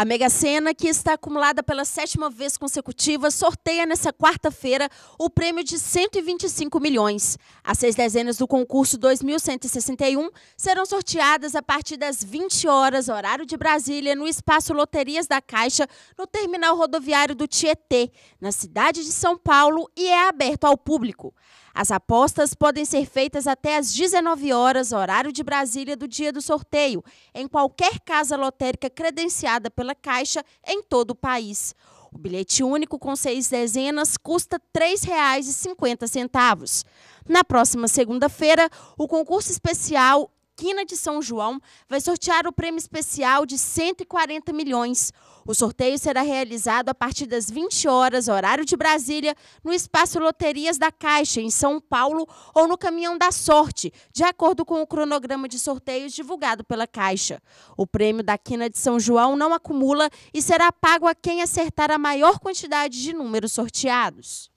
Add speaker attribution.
Speaker 1: A Mega Sena, que está acumulada pela sétima vez consecutiva, sorteia nesta quarta-feira o prêmio de 125 milhões. As seis dezenas do concurso 2161 serão sorteadas a partir das 20 horas, horário de Brasília, no espaço Loterias da Caixa, no terminal rodoviário do Tietê, na cidade de São Paulo, e é aberto ao público. As apostas podem ser feitas até às 19 horas, horário de Brasília, do dia do sorteio, em qualquer casa lotérica credenciada pela pela Caixa em todo o país. O bilhete único com seis dezenas custa R$ 3,50. Na próxima segunda-feira, o concurso especial Quina de São João vai sortear o prêmio especial de 140 milhões. O sorteio será realizado a partir das 20 horas, horário de Brasília, no espaço Loterias da Caixa, em São Paulo, ou no Caminhão da Sorte, de acordo com o cronograma de sorteios divulgado pela Caixa. O prêmio da Quina de São João não acumula e será pago a quem acertar a maior quantidade de números sorteados.